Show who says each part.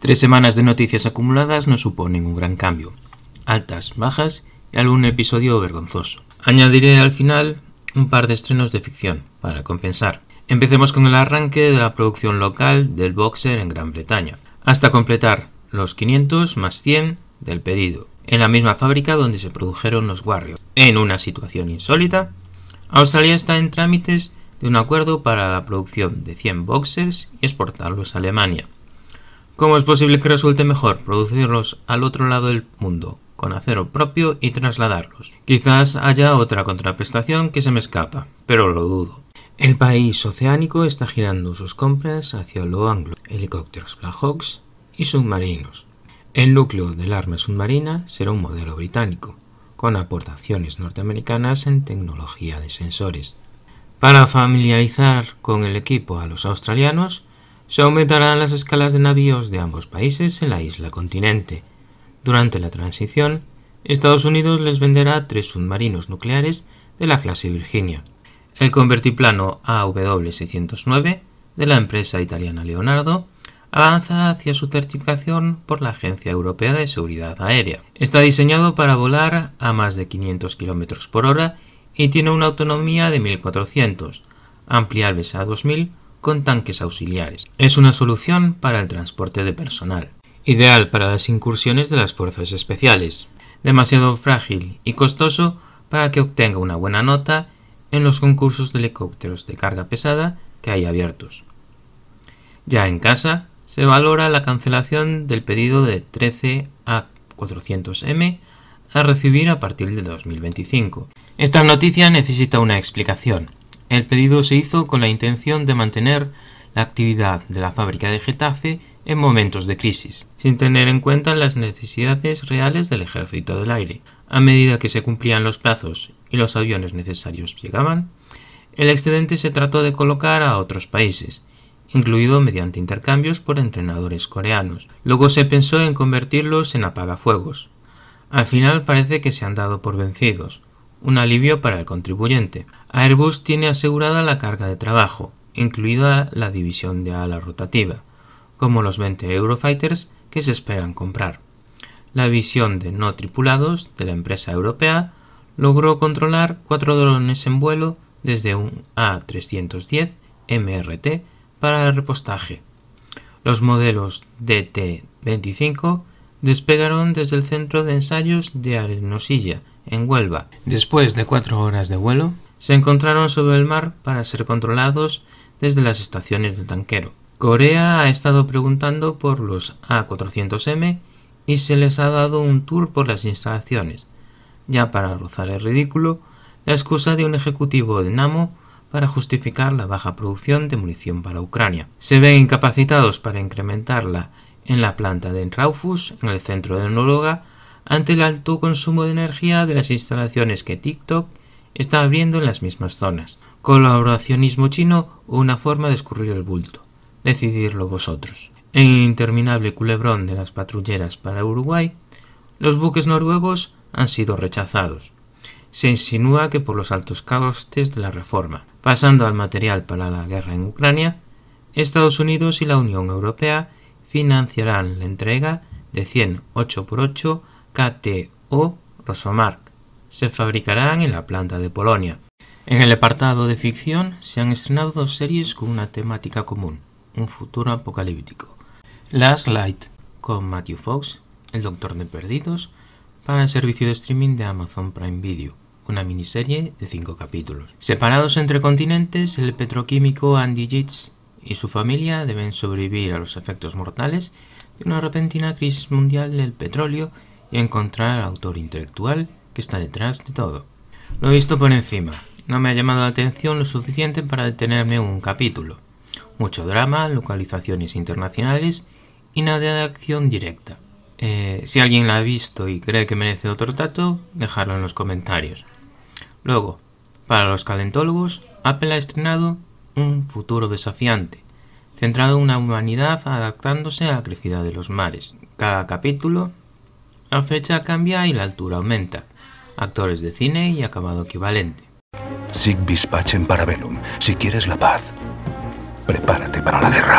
Speaker 1: Tres semanas de noticias acumuladas no suponen un gran cambio. Altas, bajas y algún episodio vergonzoso. Añadiré al final un par de estrenos de ficción para compensar. Empecemos con el arranque de la producción local del boxer en Gran Bretaña, hasta completar los 500 más 100 del pedido, en la misma fábrica donde se produjeron los Guarrios. En una situación insólita, Australia está en trámites de un acuerdo para la producción de 100 boxers y exportarlos a Alemania. ¿Cómo es posible que resulte mejor producirlos al otro lado del mundo, con acero propio y trasladarlos? Quizás haya otra contraprestación que se me escapa, pero lo dudo. El país oceánico está girando sus compras hacia lo anglo, helicópteros Hawks y submarinos. El núcleo del arma submarina será un modelo británico, con aportaciones norteamericanas en tecnología de sensores. Para familiarizar con el equipo a los australianos, se aumentarán las escalas de navíos de ambos países en la isla continente. Durante la transición, Estados Unidos les venderá tres submarinos nucleares de la clase Virginia, el convertiplano AW609 de la empresa italiana Leonardo, avanza hacia su certificación por la Agencia Europea de Seguridad Aérea. Está diseñado para volar a más de 500 km por hora y tiene una autonomía de 1400, ampliables a 2000 con tanques auxiliares. Es una solución para el transporte de personal, ideal para las incursiones de las fuerzas especiales, demasiado frágil y costoso para que obtenga una buena nota en los concursos de helicópteros de carga pesada que hay abiertos. Ya en casa, se valora la cancelación del pedido de 13 A400M a recibir a partir de 2025. Esta noticia necesita una explicación, el pedido se hizo con la intención de mantener la actividad de la fábrica de Getafe en momentos de crisis, sin tener en cuenta las necesidades reales del ejército del aire. A medida que se cumplían los plazos y los aviones necesarios llegaban, el excedente se trató de colocar a otros países, incluido mediante intercambios por entrenadores coreanos. Luego se pensó en convertirlos en apagafuegos. Al final parece que se han dado por vencidos un alivio para el contribuyente. Airbus tiene asegurada la carga de trabajo, incluida la división de ala rotativa, como los 20 Eurofighters que se esperan comprar. La división de no tripulados de la empresa europea logró controlar cuatro drones en vuelo desde un A310 MRT para el repostaje. Los modelos DT-25 despegaron desde el centro de ensayos de Arenosilla en Huelva. Después de cuatro horas de vuelo, se encontraron sobre el mar para ser controlados desde las estaciones del tanquero. Corea ha estado preguntando por los A400M y se les ha dado un tour por las instalaciones, ya para rozar el ridículo, la excusa de un ejecutivo de Namo para justificar la baja producción de munición para Ucrania. Se ven incapacitados para incrementarla en la planta de Raufus, en el centro de Noruega, ante el alto consumo de energía de las instalaciones que TikTok está abriendo en las mismas zonas. Colaboracionismo chino o una forma de escurrir el bulto. decidirlo vosotros. En el interminable culebrón de las patrulleras para Uruguay, los buques noruegos han sido rechazados. Se insinúa que por los altos costes de la reforma. Pasando al material para la guerra en Ucrania, Estados Unidos y la Unión Europea financiarán la entrega de 100 8x8 KTO Rosomark. Se fabricarán en la planta de Polonia. En el apartado de ficción se han estrenado dos series con una temática común, un futuro apocalíptico. Last Light, con Matthew Fox, el Doctor de Perdidos, para el servicio de streaming de Amazon Prime Video, una miniserie de cinco capítulos. Separados entre continentes, el petroquímico Andy Jits y su familia deben sobrevivir a los efectos mortales de una repentina crisis mundial del petróleo y encontrar al autor intelectual que está detrás de todo. Lo he visto por encima. No me ha llamado la atención lo suficiente para detenerme un capítulo. Mucho drama, localizaciones internacionales y nada de acción directa. Eh, si alguien la ha visto y cree que merece otro trato, dejarlo en los comentarios. Luego, para los calentólogos, Apple ha estrenado un futuro desafiante, centrado en una humanidad adaptándose a la crecida de los mares. Cada capítulo la fecha cambia y la altura aumenta. Actores de cine y acabado equivalente. Sig para Si quieres la paz, prepárate para la guerra.